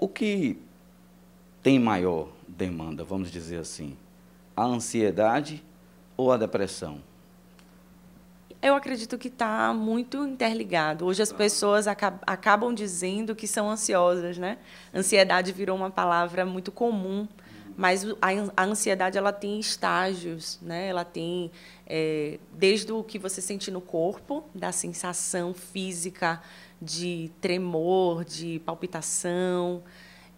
O que tem maior demanda, vamos dizer assim, a ansiedade ou a depressão? Eu acredito que está muito interligado. Hoje as tá. pessoas acabam dizendo que são ansiosas, né? Ansiedade virou uma palavra muito comum mas a ansiedade ela tem estágios, né? Ela tem é, desde o que você sente no corpo, da sensação física de tremor, de palpitação,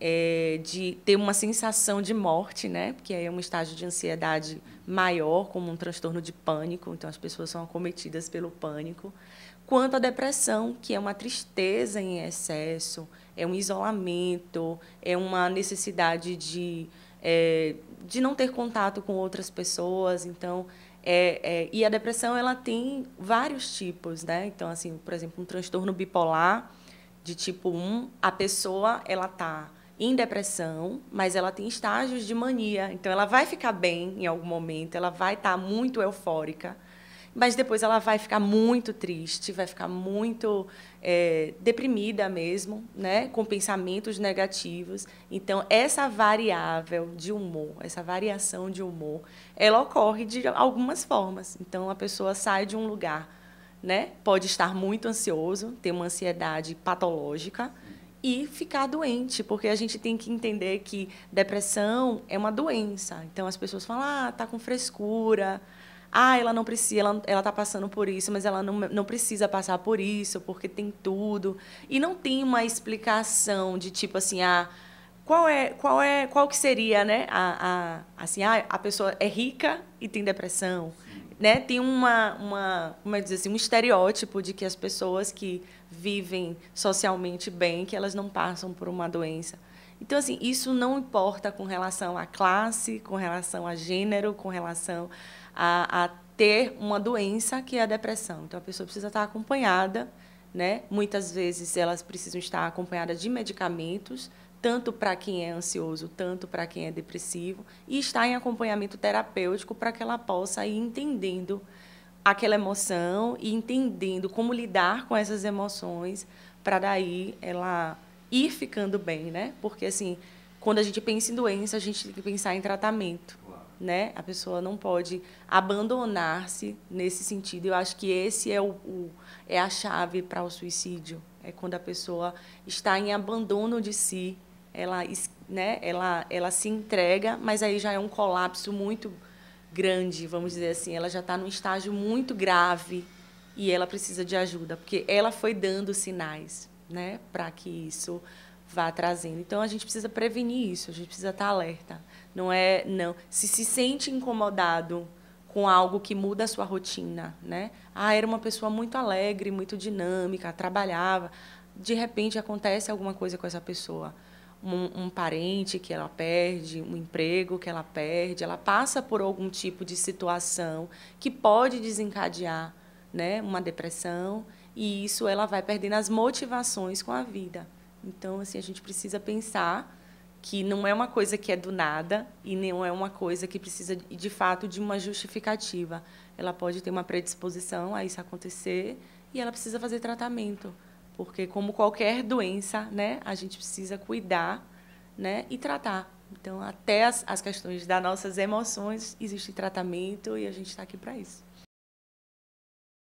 é, de ter uma sensação de morte, né? Porque aí é um estágio de ansiedade maior, como um transtorno de pânico. Então as pessoas são acometidas pelo pânico. Quanto à depressão, que é uma tristeza em excesso, é um isolamento, é uma necessidade de é, de não ter contato com outras pessoas, então é, é, e a depressão ela tem vários tipos, né? Então assim, por exemplo, um transtorno bipolar de tipo 1, a pessoa ela tá em depressão, mas ela tem estágios de mania. Então ela vai ficar bem em algum momento, ela vai estar tá muito eufórica, mas depois ela vai ficar muito triste, vai ficar muito é, deprimida mesmo, né? com pensamentos negativos. Então, essa variável de humor, essa variação de humor, ela ocorre de algumas formas. Então, a pessoa sai de um lugar, né? pode estar muito ansioso, ter uma ansiedade patológica e ficar doente, porque a gente tem que entender que depressão é uma doença. Então, as pessoas falam, ah, tá com frescura ah, ela não precisa, ela, ela tá passando por isso, mas ela não, não precisa passar por isso, porque tem tudo. E não tem uma explicação de tipo assim, ah, qual é, qual é, qual que seria, né? A, a, assim, ah, a pessoa é rica e tem depressão. Né? Tem uma, uma, como é dizer assim, um estereótipo de que as pessoas que vivem socialmente bem, que elas não passam por uma doença. Então, assim, isso não importa com relação à classe, com relação a gênero, com relação a, a ter uma doença que é a depressão. Então, a pessoa precisa estar acompanhada, né? Muitas vezes elas precisam estar acompanhadas de medicamentos, tanto para quem é ansioso, tanto para quem é depressivo, e estar em acompanhamento terapêutico para que ela possa ir entendendo aquela emoção e entendendo como lidar com essas emoções, para daí ela ir ficando bem, né? Porque assim, quando a gente pensa em doença, a gente tem que pensar em tratamento, claro. né? A pessoa não pode abandonar-se nesse sentido. Eu acho que esse é o, o é a chave para o suicídio. É quando a pessoa está em abandono de si, ela, né, ela, ela se entrega, mas aí já é um colapso muito grande, vamos dizer assim. Ela já está num estágio muito grave e ela precisa de ajuda, porque ela foi dando sinais né, para que isso vá trazendo. Então a gente precisa prevenir isso, a gente precisa estar tá alerta. Não é não, se se sente incomodado com algo que muda a sua rotina, né? Ah, era uma pessoa muito alegre, muito dinâmica, trabalhava. De repente acontece alguma coisa com essa pessoa. Um, um, parente que ela perde, um emprego que ela perde, ela passa por algum tipo de situação que pode desencadear né, uma depressão e isso ela vai perdendo as motivações com a vida. Então, assim, a gente precisa pensar que não é uma coisa que é do nada e não é uma coisa que precisa de fato de uma justificativa. Ela pode ter uma predisposição a isso acontecer e ela precisa fazer tratamento, porque como qualquer doença, né, a gente precisa cuidar, né, e tratar. Então, até as, as questões das nossas emoções existe tratamento e a gente está aqui para isso.